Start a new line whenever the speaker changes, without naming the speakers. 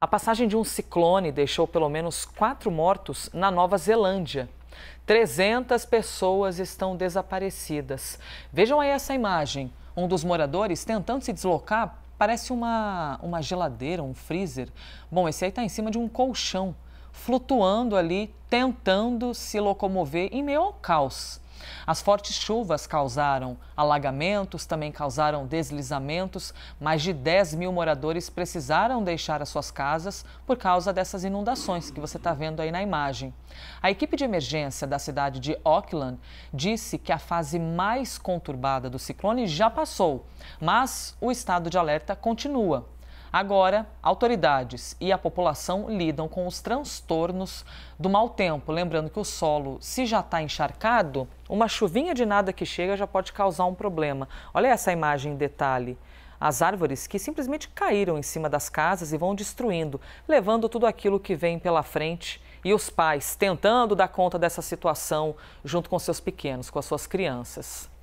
A passagem de um ciclone deixou pelo menos quatro mortos na Nova Zelândia. 300 pessoas estão desaparecidas. Vejam aí essa imagem. Um dos moradores tentando se deslocar parece uma, uma geladeira, um freezer. Bom, esse aí está em cima de um colchão, flutuando ali, tentando se locomover em meio ao caos. As fortes chuvas causaram alagamentos, também causaram deslizamentos. Mais de 10 mil moradores precisaram deixar as suas casas por causa dessas inundações que você está vendo aí na imagem. A equipe de emergência da cidade de Auckland disse que a fase mais conturbada do ciclone já passou, mas o estado de alerta continua. Agora, autoridades e a população lidam com os transtornos do mau tempo. Lembrando que o solo, se já está encharcado, uma chuvinha de nada que chega já pode causar um problema. Olha essa imagem em detalhe. As árvores que simplesmente caíram em cima das casas e vão destruindo, levando tudo aquilo que vem pela frente. E os pais tentando dar conta dessa situação junto com seus pequenos, com as suas crianças.